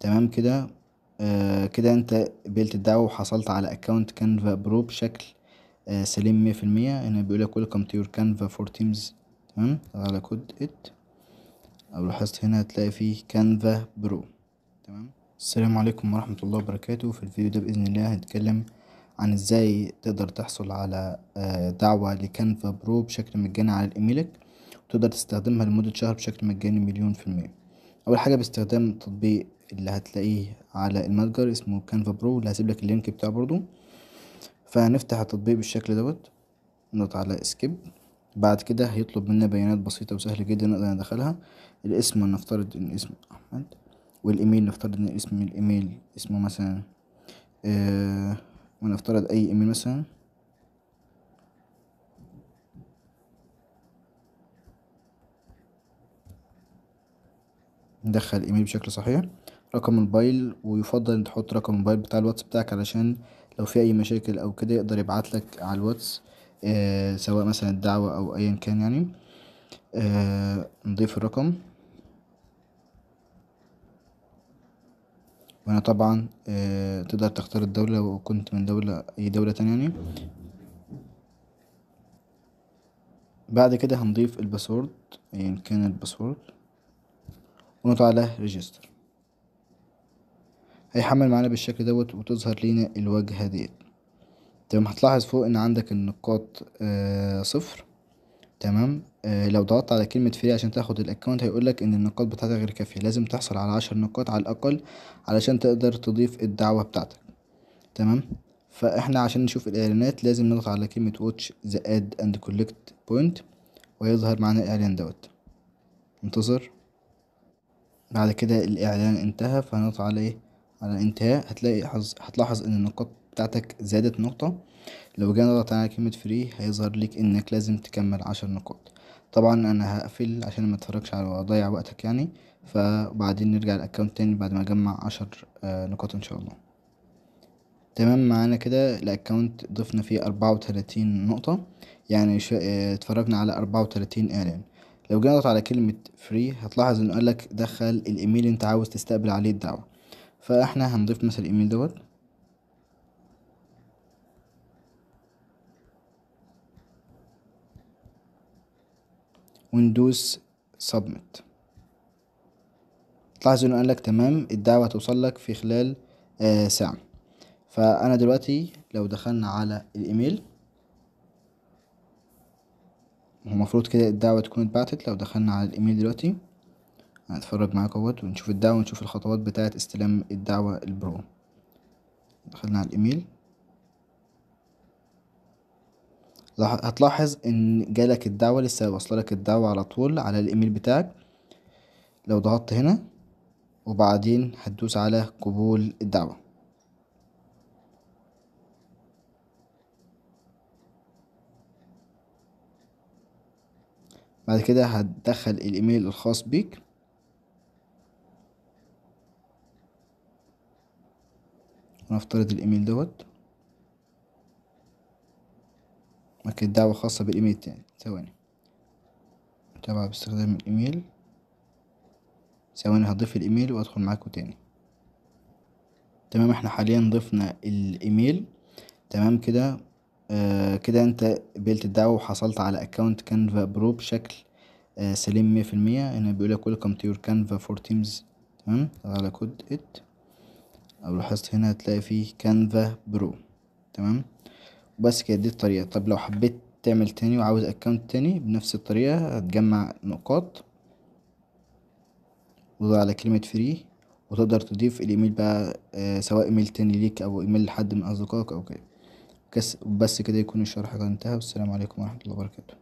تمام كده آه كده انت قبلت الدعوة وحصلت على اكونت كانفا برو بشكل آه سليم مية في المية هنا بيقولك ويلكم تو يور كانفا فور تيمز تمام على كود ات لو لاحظت هنا هتلاقي فيه كانفا برو تمام السلام عليكم ورحمة الله وبركاته في الفيديو ده بإذن الله هنتكلم عن ازاي تقدر تحصل على آه دعوة لكانفا برو بشكل مجاني على ايميلك وتقدر تستخدمها لمدة شهر بشكل مجاني مليون في المية أول حاجة باستخدام تطبيق اللي هتلاقيه على المتجر اسمه كانفا برو اللي هسيبلك اللينك بتاعه برضو فهنفتح التطبيق بالشكل دوت نضغط على اسكيب بعد كده هيطلب منا بيانات بسيطة وسهلة جدا نقدر ندخلها الاسم نفترض ان اسم احمد والايميل نفترض ان اسم الايميل اسمه مثلا آه ونفترض اي ايميل مثلا ندخل الايميل بشكل صحيح رقم موبايل ويفضل إن تحط رقم الموبايل بتاع الواتس بتاعك علشان لو في أي مشاكل أو كده يقدر يبعتلك على الواتس آه، سواء مثلا الدعوة أو أيا كان يعني آه، نضيف الرقم وانا طبعا آه، تقدر تختار الدولة لو كنت من دولة أي دولة تانية يعني بعد كده هنضيف الباسورد أيا كان الباسورد ونضغط على ريجستر هيحمل معانا بالشكل دوت وتظهر لينا الواجهة ديت تمام هتلاحظ فوق ان عندك النقاط آه، صفر تمام آه، لو ضغطت على كلمة فري عشان تاخد الاكونت هيقولك ان النقاط بتاعتك غير كافية لازم تحصل على عشر نقاط على الاقل علشان تقدر تضيف الدعوة بتاعتك تمام فاحنا عشان نشوف الاعلانات لازم نضغط على كلمة واتش ذا اد اند كولكت بوينت ويظهر معانا الاعلان دوت انتظر بعد كده الاعلان انتهى فهنضغط عليه إيه؟ على الانتهاء هتلاقي حز... هتلاحظ ان النقاط بتاعتك زادت نقطة لو جينا نضغط على كلمة فري هيظهر ليك انك لازم تكمل عشر نقاط طبعا انا هقفل عشان ما اتفرجش على اضيع وقتك يعني فبعدين نرجع الاكونت تاني بعد ما اجمع عشر آه، نقاط ان شاء الله تمام معانا كده الاكونت ضفنا فيه اربعة وتلاتين نقطة يعني شو... آه، اتفرجنا على اربعة وتلاتين اعلان لو جينا نضغط على كلمة فري هتلاحظ انه قالك دخل الايميل انت عاوز تستقبل عليه الدعوة فاحنا هنضيف مثلا الايميل دوت وندوس سبميت تلاحظ انه قالك تمام الدعوة توصل لك في خلال آه ساعة فانا دلوقتي لو دخلنا على الايميل هو المفروض كده الدعوة تكون اتبعتت لو دخلنا على الايميل دلوقتي هنتفرج معاك اهوت ونشوف الدعوة ونشوف الخطوات بتاعة استلام الدعوة البرو دخلنا على الايميل هتلاحظ ان جالك الدعوة لسه واصلة لك الدعوة على طول على الايميل بتاعك لو ضغطت هنا وبعدين هتدوس على قبول الدعوة بعد كده هتدخل الايميل الخاص بيك نفترض الايميل دوت مأكد دعوة خاصة بالايميل التاني ثواني متابعة باستخدام الايميل ثواني هضيف الايميل وادخل معاكم تاني تمام احنا حاليا ضفنا الايميل تمام كده آه كده انت قبلت الدعوة وحصلت على اكونت كانفا برو بشكل آه سليم مية في المية هنا بيقولك ويلكم تو يور كانفا فور تيمز تمام على كود ات لو لاحظت هنا هتلاقي فيه كانفا برو تمام وبس كده دي الطريقة طب لو حبيت تعمل تاني وعاوز اكونت تاني بنفس الطريقة هتجمع نقاط وتضغط على كلمة فري وتقدر تضيف الايميل بقى آه، سواء ايميل تاني ليك او ايميل لحد من اصدقائك او كده بس كده يكون الشرح انتهى والسلام عليكم ورحمة الله وبركاته